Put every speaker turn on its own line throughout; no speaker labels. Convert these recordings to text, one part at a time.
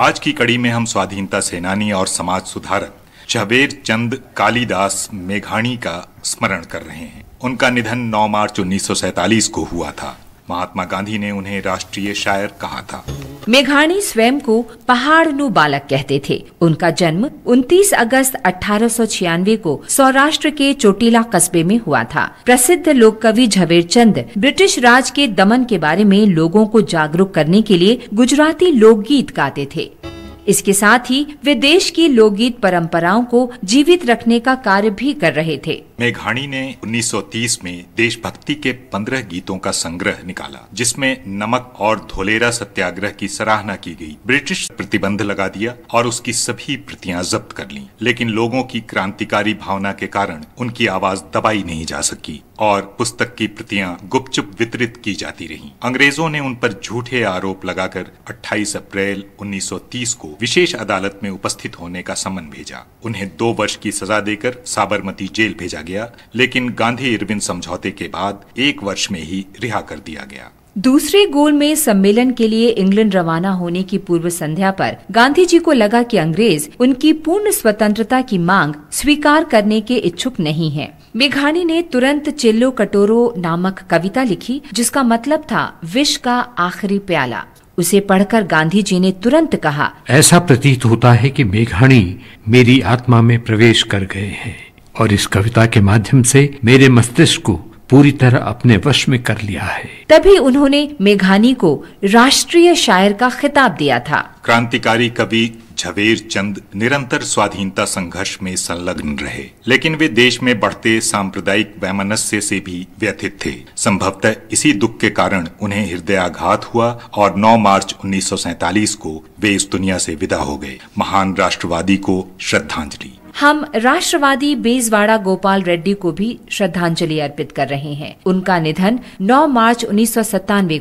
आज की कड़ी में हम स्वाधीनता सेनानी और समाज सुधारक शहबेर चंद कालीदास मेघाणी का स्मरण कर रहे हैं उनका निधन 9 मार्च 1947 को हुआ था महात्मा गांधी ने उन्हें राष्ट्रीय शायर कहा था
स्वयं को पहाड़ नु बालक कहते थे उनका जन्म 29 अगस्त 1896 को सौराष्ट्र के चोटीला कस्बे में हुआ था प्रसिद्ध लोक कवि झवेर चंद ब्रिटिश राज के दमन के बारे में लोगों को जागरूक करने के लिए गुजराती लोकगीत गाते थे इसके साथ ही वे देश की लोकगीत परंपराओं को जीवित रखने का कार्य भी कर रहे थे
मेघाणी ने 1930 में देशभक्ति के 15 गीतों का संग्रह निकाला जिसमें नमक और धोलेरा सत्याग्रह की सराहना की गई ब्रिटिश प्रतिबंध लगा दिया और उसकी सभी प्रतियां जब्त कर ली लेकिन लोगों की क्रांतिकारी भावना के कारण उनकी आवाज दबाई नहीं जा सकी और पुस्तक की प्रतियां गुपचुप वितरित की जाती रहीं। अंग्रेजों ने उन पर झूठे आरोप लगाकर 28 अप्रैल 1930 को विशेष अदालत में उपस्थित होने का समन भेजा उन्हें दो वर्ष की सजा देकर साबरमती जेल भेजा गया लेकिन गांधी इरविन समझौते के बाद एक वर्ष में ही रिहा कर दिया गया
दूसरे गोल में सम्मेलन के लिए इंग्लैंड रवाना होने की पूर्व संध्या पर गांधी जी को लगा कि अंग्रेज उनकी पूर्ण स्वतंत्रता की मांग स्वीकार करने के इच्छुक नहीं है मेघानी ने तुरंत चिल्लो कटोरो नामक कविता लिखी जिसका मतलब था विष का आखिरी प्याला उसे पढ़कर गांधी जी ने तुरंत कहा
ऐसा प्रतीत होता है कि मेघाणी मेरी आत्मा में प्रवेश कर गए हैं और इस कविता के माध्यम से मेरे मस्तिष्क को पूरी तरह अपने वश में कर लिया
है तभी उन्होंने मेघानी को राष्ट्रीय शायर का खिताब दिया था
क्रांतिकारी कवि झवेर चंद निरंतर स्वाधीनता संघर्ष में संलग्न रहे लेकिन वे देश में बढ़ते सांप्रदायिक वैमनस्य से भी व्यथित थे संभवतः इसी दुख के कारण उन्हें हृदयाघात हुआ और 9 मार्च 1947 को वे इस दुनिया से विदा हो गए महान राष्ट्रवादी को श्रद्धांजलि
हम राष्ट्रवादी बेजवाड़ा गोपाल रेड्डी को भी श्रद्धांजलि अर्पित कर रहे हैं उनका निधन 9 मार्च उन्नीस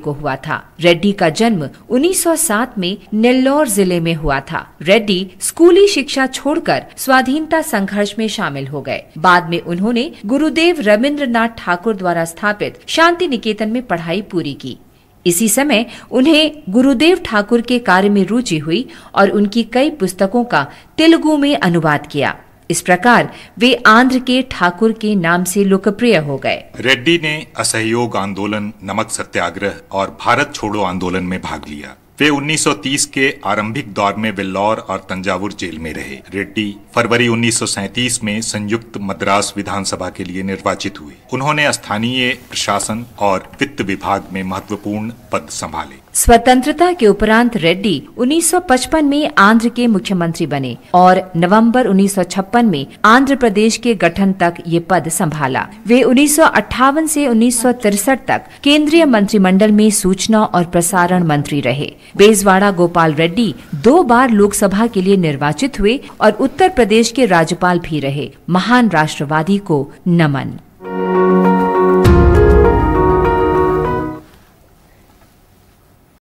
को हुआ था रेड्डी का जन्म 1907 में नेल्लौर जिले में हुआ था रेड्डी स्कूली शिक्षा छोड़कर स्वाधीनता संघर्ष में शामिल हो गए बाद में उन्होंने गुरुदेव रविन्द्र ठाकुर द्वारा स्थापित शांति निकेतन में पढ़ाई पूरी की इसी समय उन्हें गुरुदेव ठाकुर के कार्य में रुचि हुई और उनकी कई पुस्तकों का तेलुगु में अनुवाद किया इस प्रकार वे आंध्र के ठाकुर के नाम से लोकप्रिय हो गए
रेड्डी ने असहयोग आंदोलन नमक सत्याग्रह और भारत छोड़ो आंदोलन में भाग लिया वे 1930 के आरंभिक दौर में वेल्लौर और तंजावुर जेल में रहे रेड्डी फरवरी 1937 में संयुक्त मद्रास विधानसभा के लिए निर्वाचित हुए उन्होंने स्थानीय प्रशासन और वित्त विभाग में महत्वपूर्ण पद संभाले
स्वतंत्रता के उपरांत रेड्डी 1955 में आंध्र के मुख्यमंत्री बने और नवंबर 1956 में आंध्र प्रदेश के गठन तक ये पद संभाला वे उन्नीस से उन्नीस तक केंद्रीय मंत्रिमंडल में सूचना और प्रसारण मंत्री रहे बेजवाड़ा गोपाल रेड्डी दो बार लोकसभा के लिए निर्वाचित हुए और उत्तर प्रदेश के राज्यपाल भी रहे महान राष्ट्रवादी को नमन